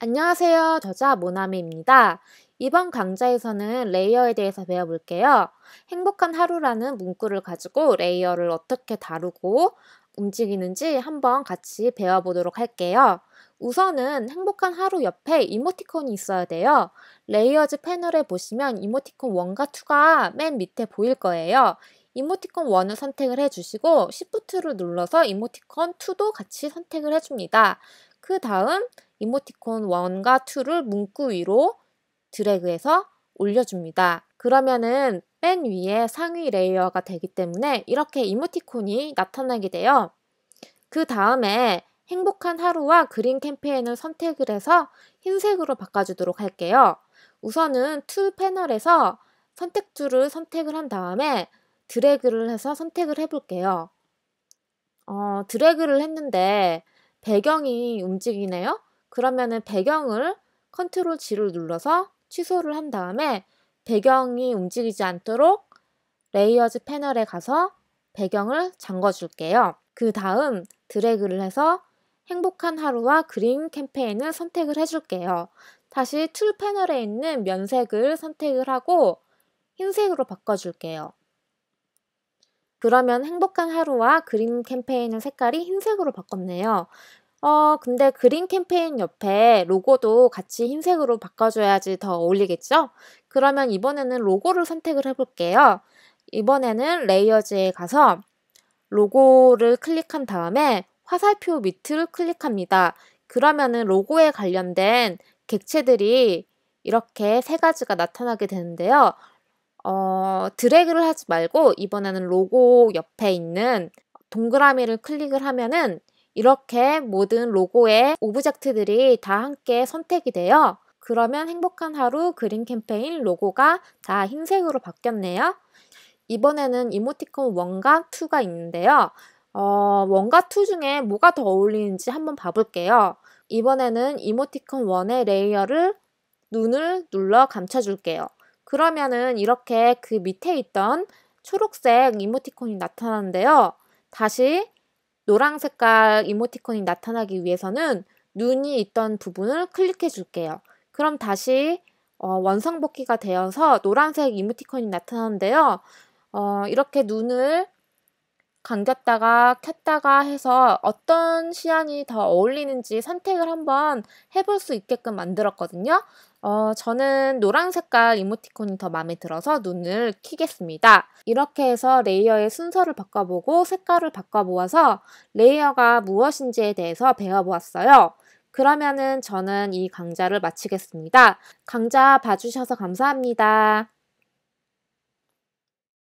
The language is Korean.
안녕하세요. 저자 모나미입니다. 이번 강좌에서는 레이어에 대해서 배워볼게요. 행복한 하루라는 문구를 가지고 레이어를 어떻게 다루고 움직이는지 한번 같이 배워보도록 할게요. 우선은 행복한 하루 옆에 이모티콘이 있어야 돼요. 레이어즈 패널에 보시면 이모티콘 1과 2가 맨 밑에 보일 거예요. 이모티콘 1을 선택을 해주시고 Shift를 눌러서 이모티콘 2도 같이 선택을 해줍니다. 그 다음 이모티콘 1과 2를 문구 위로 드래그해서 올려줍니다. 그러면은 맨 위에 상위 레이어가 되기 때문에 이렇게 이모티콘이 나타나게 돼요. 그 다음에 행복한 하루와 그린 캠페인을 선택을 해서 흰색으로 바꿔주도록 할게요. 우선은 툴 패널에서 선택툴을 선택을 한 다음에 드래그를 해서 선택을 해볼게요. 어, 드래그를 했는데 배경이 움직이네요? 그러면은 배경을 컨트롤 G를 눌러서 취소를 한 다음에 배경이 움직이지 않도록 레이어즈 패널에 가서 배경을 잠궈 줄게요. 그 다음 드래그를 해서 행복한 하루와 그림 캠페인을 선택을 해줄게요. 다시 툴 패널에 있는 면색을 선택을 하고 흰색으로 바꿔줄게요. 그러면 행복한 하루와 그림 캠페인의 색깔이 흰색으로 바꿨네요. 어, 근데 그린 캠페인 옆에 로고도 같이 흰색으로 바꿔줘야지 더 어울리겠죠? 그러면 이번에는 로고를 선택을 해볼게요. 이번에는 레이어즈에 가서 로고를 클릭한 다음에 화살표 밑을 클릭합니다. 그러면은 로고에 관련된 객체들이 이렇게 세 가지가 나타나게 되는데요. 어, 드래그를 하지 말고 이번에는 로고 옆에 있는 동그라미를 클릭을 하면은 이렇게 모든 로고의 오브젝트들이 다 함께 선택이 돼요. 그러면 행복한 하루 그린 캠페인 로고가 다 흰색으로 바뀌었네요. 이번에는 이모티콘 원과 투가 있는데요. 어, 원과 투 중에 뭐가 더 어울리는지 한번 봐볼게요. 이번에는 이모티콘 원의 레이어를 눈을 눌러 감춰줄게요. 그러면은 이렇게 그 밑에 있던 초록색 이모티콘이 나타나는데요. 다시 노랑 색깔 이모티콘이 나타나기 위해서는 눈이 있던 부분을 클릭해 줄게요. 그럼 다시 어, 원상복귀가 되어서 노란색 이모티콘이 나타나는데요. 어, 이렇게 눈을 감겼다가 켰다가 해서 어떤 시안이 더 어울리는지 선택을 한번 해볼 수 있게끔 만들었거든요. 어, 저는 노란 색깔 이모티콘이 더 마음에 들어서 눈을 키겠습니다. 이렇게 해서 레이어의 순서를 바꿔보고 색깔을 바꿔보아서 레이어가 무엇인지에 대해서 배워보았어요. 그러면은 저는 이 강좌를 마치겠습니다. 강좌 봐주셔서 감사합니다.